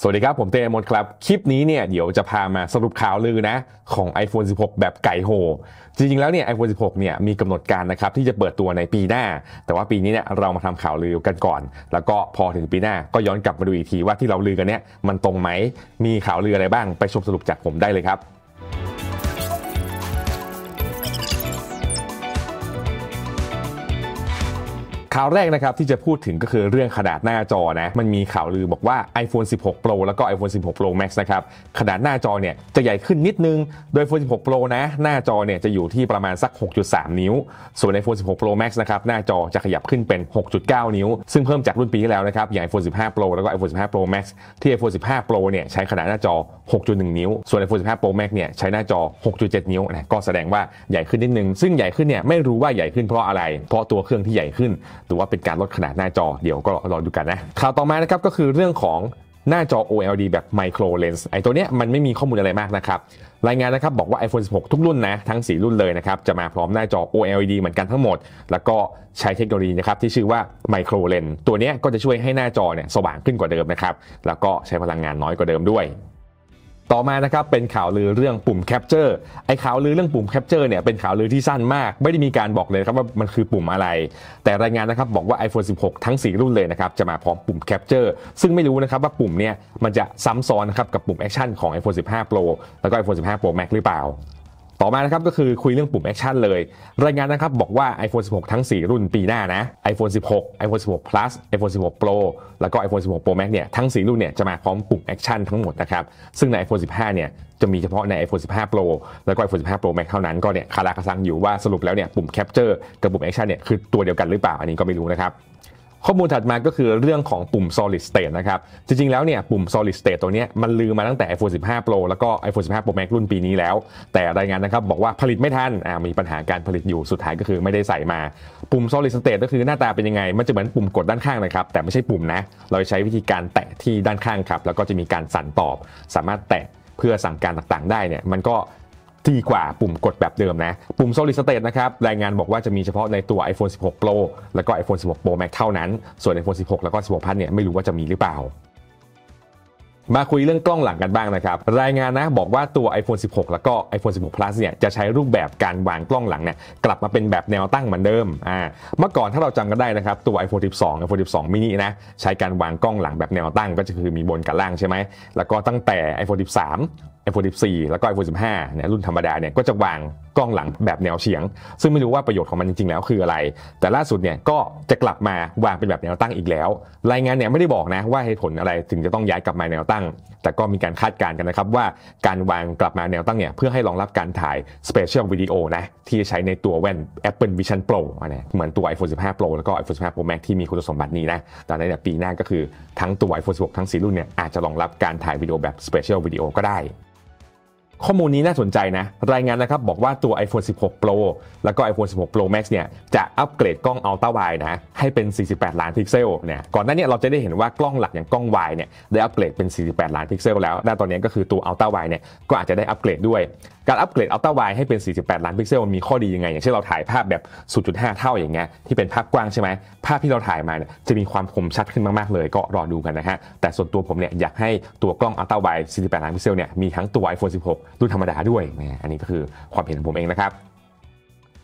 สวัสดีครับ ผมเตมดครับ คลิปนี้เนี่ยเดี๋ยวจะพามาสรุปข่าวลือนะของ iPhone 16 แบบไก่โหจริงๆแล้วเนี่ย iPhone 16เนี่ยมีกำหนดการนะครับที่จะเปิดตัวในปีหน้า แต่ว่าปีนี้เนี่ยเรามาทำข่าวลือกันก่อน แล้วก็พอถึงปีหน้าก็ย้อนกลับมาดูอีกทีว่าที่เราลือกันเนี่ยมันตรงไหมมีข่าวลืออะไรบ้าง ไปชมสรุปจากผมได้เลยครับข่าวแรกนะครับที่จะพูดถึงก็คือเรื่องขนาดหน้าจอนะมันมีข่าวลือบอกว่า iPhone 16 Pro แล้วก็ iPhone 16 Pro Max นะครับขนาดหน้าจอเนี่ยจะใหญ่ขึ้นนิดนึง โดย iPhone 16 Pro นะหน้าจอเนี่ยจะอยู่ที่ประมาณสัก 6.3 นิ้ว ส่วน iPhone 16 Pro Max นะครับหน้าจอจะขยับขึ้นเป็น 6.9 นิ้ว ซึ่งเพิ่มจากรุ่นปีที่แล้วนะครับอย่าง iPhone 15 Pro แล้วก็ iPhone 15 Pro Max ที่ iPhone 15 Pro เนี่ยใช้ขนาดหน้าจอ 6.1 นิ้วส่วน iPhone 15 Pro Max เนี่ยใช้หน้าจอ 6.7 นิ้วนะก็แสดงว่าใหญ่ขึ้นนิดนึงซึ่งใหญ่ขึ้นเนี่ยไม่รู้ว่าใหญ่ขึ้นเพราะอะไร เพราะตัวเครื่องที่ใหญ่ขึ้นหรือว่าเป็นการลดขนาดหน้าจอเดี๋ยวก็รอดูกันนะข่าวต่อมานะครับก็คือเรื่องของหน้าจอ OLED แบบไมโครเลนส์ไอตัวเนี้ยมันไม่มีข้อมูลอะไรมากนะครับ รายงานนะครับบอกว่า iPhone 16 ทุกรุ่นนะทั้ง 4 รุ่นเลยนะครับจะมาพร้อมหน้าจอ OLED เหมือนกันทั้งหมด แล้วก็ใช้เทคโนโลยีนะครับที่ชื่อว่าไมโครเลนส์ตัวเนี้ยก็จะช่วยให้หน้าจอเนี่ยสว่างขึ้นกว่าเดิมนะครับแล้วก็ใช้พลังงานน้อยกว่าเดิมด้วยต่อมานะครับเป็นข่าวลือเรื่องปุ่มแคปเจอร์ไอ้ข่าวลือเรื่องปุ่มแคปเจอร์เนี่ยเป็นข่าวลือที่สั้นมาก ไม่ได้มีการบอกเลยครับว่ามันคือปุ่มอะไร แต่รายงานนะครับบอกว่า iPhone 16 ทั้ง 4 รุ่นเลยนะครับจะมาพร้อมปุ่มแคปเจอร์ซึ่งไม่รู้นะครับว่าปุ่มเนี่ยมันจะซ้ำซ้อนนะครับกับปุ่มแอคชั่นของ iPhone 15 Pro แล้วก็ iPhone 15 Pro Max หรือเปล่าต่อมานะครับก็คือคุยเรื่องปุ่มแอคชั่นเลย รายงานนะครับบอกว่า iPhone 16 ทั้ง 4 รุ่นปีหน้านะ iPhone 16 iPhone 16 plus iPhone 16 Pro แล้วก็ iPhone 16 Pro Max เนี่ยทั้ง 4 รุ่นเนี่ยจะมาพร้อมปุ่มแอคชั่นทั้งหมดนะครับ ซึ่งใน iPhone 15 เนี่ยจะมีเฉพาะใน iPhone 15 Pro แล้วก็ iPhone 15 Pro Max เท่านั้นก็เนี่ยคาราคาซังอยู่ว่าสรุปแล้วเนี่ยปุ่มแคปเจอร์กับปุ่มแอคชั่นเนี่ยคือตัวเดียวกันหรือเปล่า อันนี้ก็ไม่รู้นะครับข้อมูลถัดมาก็คือเรื่องของปุ่ม solid state นะครับ จริงๆ แล้วเนี่ยปุ่ม solid state ตัวนี้มันลืมมาตั้งแต่ iPhone 15 Pro แล้วก็ iPhone 15 Pro Max รุ่นปีนี้แล้ว แต่รายงานนะครับบอกว่าผลิตไม่ทันมีปัญหาการผลิตอยู่สุดท้ายก็คือไม่ได้ใส่มา ปุ่ม solid state ก็คือหน้าตาเป็นยังไง มันจะเหมือนปุ่มกดด้านข้างนะครับ แต่ไม่ใช่ปุ่มนะ เราใช้วิธีการแตะที่ด้านข้างครับแล้วก็จะมีการสั่นตอบสามารถแตะเพื่อสั่งการต่าง ๆ ได้เนี่ยมันก็ดีกว่าปุ่มกดแบบเดิมนะปุ่ม Solid State นะครับรายงานบอกว่าจะมีเฉพาะในตัว iPhone 16 Pro แล้วก็ iPhone 16 Pro Max เท่านั้น ส่วน iPhone 16 แล้วก็ 16 Plus เนี่ยไม่รู้ว่าจะมีหรือเปล่า มาคุยเรื่องกล้องหลังกันบ้างนะครับ รายงานนะ บอกว่าตัว iPhone 16 แล้วก็ iPhone 16 Plus เนี่ยจะใช้รูปแบบการวางกล้องหลังเนี่ยกลับมาเป็นแบบแนวตั้งเหมือนเดิมอ่าเมื่อก่อนถ้าเราจำกันได้นะครับ ตัว iPhone 12 iPhone 12 mini นะใช้การวางกล้องหลังแบบแนวตั้ง ก็จะคือมีบนกับล่างใช่ไหมแล้วก็ตั้งแต่ iPhone 13 iPhone 14แล้วก็ iPhone 15เนี่ย รุ่นธรรมดา เนี่ย ก็จะวางกล้องหลังแบบแนวเฉียง ซึ่งไม่รู้ว่าประโยชน์ของมันจริง ๆ แล้วคืออะไร แต่ล่าสุด เนี่ย ก็จะกลับมาวางเป็นแบบแนวตั้งอีกแล้ว รายงาน เนี่ย ไม่ได้บอกนะ ว่าเหตุผลอะไรถึงจะต้องย้ายกลับมาแนวตั้ง แต่ก็มีการคาดการณ์กันนะครับว่าการวางกลับมาแนวตั้ง เนี่ย เพื่อให้รองรับการถ่าย Special Video นะ ที่ใช้ในตัวแว่น Apple Vision Pro นะเหมือนตัว iPhone 15 Pro แล้วก็ iPhone 15 Pro Max ที่มีคุณสมบัตินี้นะตอนนปีหน้าก็คือทั้งตัว iPhone 16ทั้ง4รุ่นเนี่ยอาจจะรองรับการถ่ายวิดีโอแบบ Special Video ก็ได้ข้อมูลนี้น่าสนใจนะรายงานนะครับบอกว่าตัว iPhone 16 Pro แล้วก็ iPhone 16 Pro Max เนี่ยจะอัปเกรดกล้องอัลตราไว e นะให้เป็น 48 ล้านพิกเซลเนี่ยก่อนหน้านี้เราจะได้เห็นว่ากล้องหลักอย่างกล้องไวเนี่ยได้อัปเกรดเป็น 48 ล้านพิกเซลแล้วและตอนนี้ก็คือตัวอัลตราไว e เนี่ยก็อาจจะได้อัปเกรดด้วยการอัปเกรดอัลตร้าไวให้เป็น 48 ล้านพิกเซลมันมีข้อดียังไงอย่างเช่นเราถ่ายภาพแบบ 0.5 เท่าอย่างเงี้ยที่เป็นภาพกว้างใช่ไหมภาพที่เราถ่ายมาเนี่ยจะมีความคมชัดขึ้นมาก ๆเลย ก็รอดูกันนะฮะแต่ส่วนตัวผมเนี่ยอยากให้ตัวกล้องอัลตร้าไว 48 ล้านพิกเซลเนี่ยมีทั้งตัว iPhone 16 รุ่นธรรมดาด้วยนะอันนี้ก็คือความเห็นของผมเองนะครับ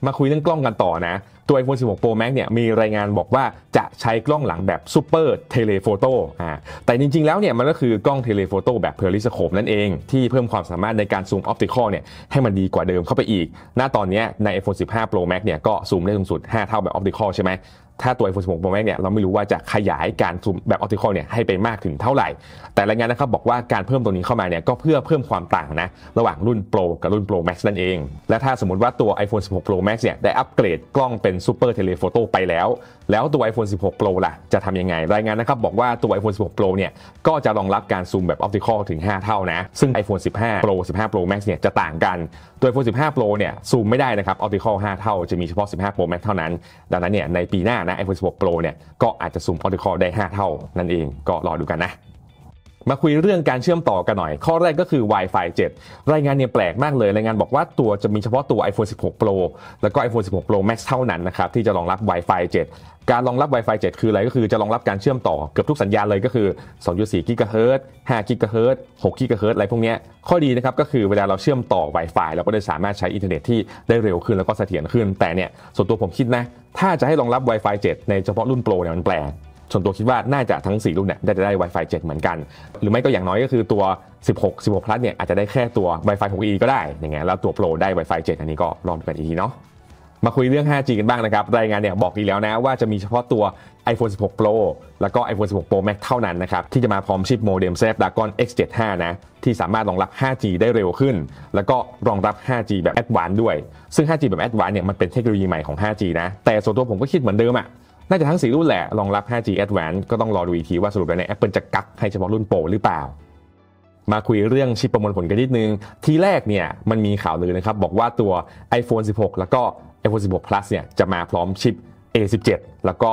มาคุยเรื่องกล้องกันต่อนะตัว iPhone 16 Pro Max เนี่ย มีรายงานบอกว่าจะใช้กล้องหลังแบบซูเปอร์เทเลโฟโต้ อ่า แต่จริงๆแล้วเนี่ยมันก็คือกล้องเทเลโฟโต้แบบเพอริสโคปนั่นเองที่เพิ่มความสามารถในการซูมออปติคอลเนี่ยให้มันดีกว่าเดิมเข้าไปอีก ณ ตอนนี้ใน iPhone 15 Pro Max เนี่ย ก็ซูมได้สูงสุด 5 เท่าแบบออปติคอลใช่ไหม ถ้าตัว iPhone 16 Pro Max เนี่ยเราไม่รู้ว่าจะขยายการซูมแบบออปติคอลเนี่ยให้ไปมากถึงเท่าไหร่ แต่รายงานนะครับบอกว่าการเพิ่มตัวนี้เข้ามาเนี่ยก็เพื่อเพิ่มความต่างนะระหว่างรุ่น Pro กับรุ่น Pro Max นั่นเอง และถ้าสมมติว่าตัว iPhone 16 Pro Max เนี่ยได้อัปเกรดกล้องเป็น็นซูเปอร์เทเลโฟโต้ไปแล้ว แล้วตัว iPhone 16 Pro ล่ะ จะทำยังไง รายงานนะครับบอกว่าตัว iPhone 16 Pro เนี่ย ก็จะรองรับการซูมแบบออปติคอลถึง 5 เท่านะ ซึ่ง iPhone 15 Pro 15 Pro Max เนี่ยจะต่างกันตัว iPhone 15 Pro เนี่ยซูมไม่ได้นะครับออปติคอล5เท่าจะมีเฉพาะ 15 Pro Max เท่านั้น ดังนั้นเนี่ยในปีหน้านะ iPhone 16 Pro เนี่ยก็อาจจะซูมออปติคอลได้ 5 เท่านั่นเอง ก็รอดูกันนะมาคุยเรื่องการเชื่อมต่อกันหน่อย ข้อแรกก็คือ Wi-Fi 7 รายงานเนี่ยแปลกมากเลย รายงานบอกว่าตัวจะมีเฉพาะตัว iPhone 16 Pro แล้วก็ iPhone 16 Pro Max เท่านั้นนะครับที่จะรองรับ Wi-Fi 7 การรองรับ Wi-Fi 7 คืออะไรก็คือจะรองรับการเชื่อมต่อเกือบทุกสัญญาณเลยก็คือ 2.4 GHz 5 GHz 6 GHz อะไรพวกนี้ข้อดีนะครับก็คือเวลาเราเชื่อมต่อ Wi-Fi เราก็ได้สามารถใช้อินเทอร์เน็ตที่ได้เร็วขึ้นแล้วก็เสถียรขึ้น แต่เนี่ยส่วนตัวผมคิดนะ ถ้าจะให้รองรับ Wi-Fi 7ในเฉพาะรุ่น Pro เนี่ยมันแปลกส่วนตัวคิดว่าน่าจะทั้ง 4 รุ่นเนี่ยได้จะได้ Wi-Fi 7 เหมือนกัน หรือไม่ก็อย่างน้อยก็คือตัว 16 16 plus เนี่ยอาจจะได้แค่ตัว Wi-Fi 6E ก็ได้อย่างเงี้ยแล้วตัว Pro ได้ Wi-Fi 7 อันนี้ก็ลองดูกันอีกทีเนาะมาคุยเรื่อง 5G กันบ้างนะครับรายงานเนี่ยบอกอีกแล้วนะว่าจะมีเฉพาะตัว iPhone 16 Pro แล้วก็ iPhone 16 Pro Max เท่านั้นนะครับที่จะมาพร้อมชิปโมเด็มแซฟดากอน X75 นะที่สามารถรองรับ 5G ได้เร็วขึ้น แล้วก็รองรับ 5G แบบแอดวานด้วย ซึ่ง 5G แบบแอดวานเนี่ยมันเป็นเทคโนโลยีใหม่ของ 5G นะแต่ส่วนตัวผมก็คิดเหมือนเดิมอะน่าจะทั้ง4รุ่นแหละรองรับ 5G Advanced ก็ต้องรอดูอีกทีว่าสรุปแล้วเนี่ย Apple จะกักให้เฉพาะรุ่นโปรหรือเปล่า มาคุยเรื่องชิปประมวลผลกันนิดนึง ทีแรกเนี่ยมันมีข่าวลือนะครับบอกว่าตัว iPhone 16 แล้วก็ iPhone 16 Plus เนี่ยจะมาพร้อมชิป A17 แล้วก็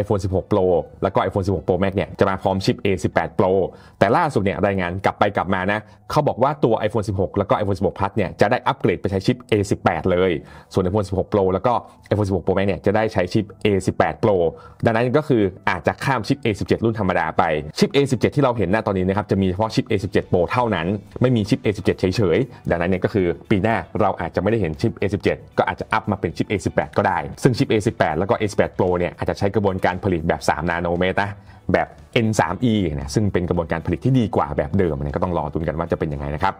iPhone 16 Pro แล้วก็ iPhone 16 Pro Max เนี่ยจะมาพร้อมชิป A18 Pro แต่ล่าสุดเนี่ยรายงานกลับไปกลับมานะเขาบอกว่าตัว iPhone 16 แล้วก็ iPhone 16 Plus เนี่ยจะได้อัปเกรดไปใช้ชิป A18 เลย ส่วน iPhone 16 Pro แล้วก็ iPhone 16 Pro Max เนี่ยจะได้ใช้ชิป A18 Pro ดังนั้นก็คืออาจจะข้ามชิป A17 รุ่นธรรมดาไป ชิป A17 ที่เราเห็นหน้าตอนนี้นะครับจะมีเฉพาะชิป A17 Pro เท่านั้น ไม่มีชิป A17 เฉยๆ ดังนั้นเนี่ยก็คือ ปีหน้าเราอาจจะไม่ได้เห็นชิป A17 ก็อาจจะอัพมาเป็นชิป A18 ก็ได้ ซึ่งชิป A18 แล้วก็ A18 Pro เนี่ยอาจจะใช้กระบวนการผลิตแบบ 3 นาโนเมตระแบบ N3E นะซึ่งเป็นกระบวนการผลิตที่ดีกว่าแบบเดิมนก็ต้องรอตุนกันว่าจะเป็นยังไงนะครับ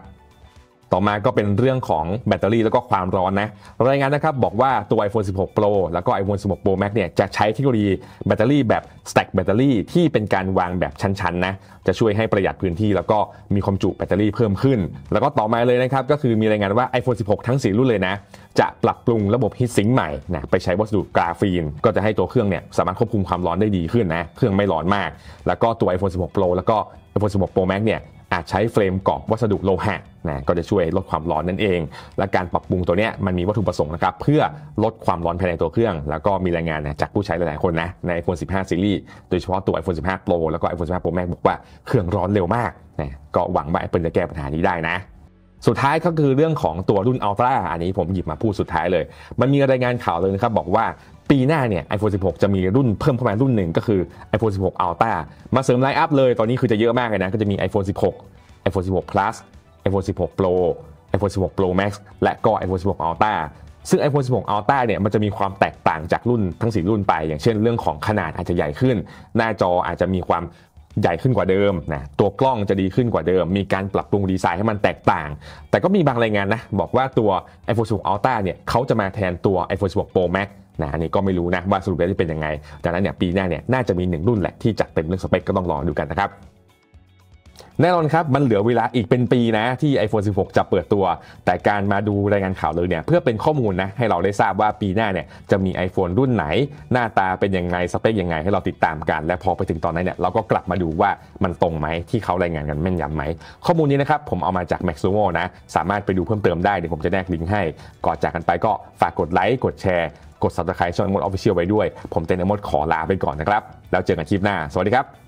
ต่อมาก็เป็นเรื่องของแบตเตอรี่แล้วก็ความร้อนนะรายงานนะครับบอกว่าตัว iPhone 16 Pro แล้วก็ iPhone 16 Pro Max เนี่ยจะใช้เทคโนโลยีแบตเตอรี่แบบ stack แบตเตอรี่ที่เป็นการวางแบบชั้น ๆ นะจะช่วยให้ประหยัดพื้นที่แล้วก็มีความจุแบตเตอรี่เพิ่มขึ้น แล้วก็ต่อมาเลยนะครับก็คือมีรายงานว่า iPhone 16 ทั้ง 4 รุ่นเลยนะ จะปรับปรุงระบบฮีทซิงค์ใหม่นะไปใช้วัสดุกราฟีนก็จะให้ตัวเครื่องเนี่ยสามารถควบคุมความร้อนได้ดีขึ้นนะเครื่องไม่ร้อนมาก แล้วก็ตัว iPhone 16 Pro แล้วก็ iPhone 16 Pro Max เนี่ยอาจใช้เฟรมกรอบวัสดุโลหะนะก็จะช่วยลดความร้อนนั่นเอง และการปรับปรุงตัวนี้มันมีวัตถุประสงค์นะครับเพื่อลดความร้อนภายในตัวเครื่อง แล้วก็มีรายงานนะจากผู้ใช้หลาย ๆ คนนะใน iPhone 15 Series โดยเฉพาะตัว iPhone 15 Pro แล้วก็ iPhone 15 Pro Max บอกว่าเครื่องร้อนเร็วมากนะก็หวังว่า Apple จะแก้ปัญหานี้ได้นะสุดท้ายก็คือเรื่องของตัวรุ่นอัลตร้าอันนี้ผมหยิบมาพูดสุดท้ายเลย มันมีรายงานข่าวเลยนะครับบอกว่าปีหน้าเนี่ย iPhone 16 จะมีรุ่นเพิ่มเข้ามารุ่นหนึ่งก็คือ iPhone 16 Ultra มาเสริมไลน์อัพเลย ตอนนี้คือจะเยอะมากเลยนะ ก็จะมี iPhone 16 iPhone 16 Plus iPhone 16 Pro iPhone 16 Pro Max และก็ iPhone 16 Ultra ซึ่ง iPhone 16 Ultra เนี่ย มันจะมีความแตกต่างจากรุ่นทั้ง4รุ่นไป อย่างเช่นเรื่องของขนาดอาจจะใหญ่ขึ้น หน้าจออาจจะมีความใหญ่ขึ้นกว่าเดิมนะ ตัวกล้องจะดีขึ้นกว่าเดิม มีการปรับปรุงดีไซน์ให้มันแตกต่าง แต่ก็มีบางรายงานนะบอกว่าตัว iPhone 16 Ultra เนี่ยเขาจะมาแทนตัว iPhone 16 Pro Max นะนนี่ก็ไม่รู้นะว่าสรุปแล้วจะเป็นยังไงดังนั้นเนี่ยปีหน้าเนี่ยน่าจะมีหนึ่งรุ่นแหละที่จัดเต็มเรื่องสเปคก็ต้องรอดูกันนะครับ แน่นอนครับมันเหลือเวลาอีกเป็นปีนะที่ iPhone 16 จะเปิดตัว แต่การมาดูรายงานข่าวเลยเนี่ยเพื่อเป็นข้อมูลนะให้เราได้ทราบว่าปีหน้าเนี่ยจะมี iPhone รุ่นไหน หน้าตาเป็นยังไงสเปคยังไงให้ เราติดตามกัน และพอไปถึงตอนนั้นเนี่ยเราก็กลับมาดูว่ามันตรงไหมที่เขารายงานกันแม่นยำไหม ข้อมูลนี้นะครับผมเอามาจาก Maximo นะสามารถไปดูเพิ่มเติมได้เดี๋ยวผมจะแนกลิงก์ให้ก่อนจากกันไปก็ฝากกดไลค์กดแชร์กด subscribe ช่องมดออฟฟิเชียลไว้ด้วย ผมเต็นมดขอลาไปก่อนนะครับ แล้วเจอกันคลิปหน้า สวัสดีครับ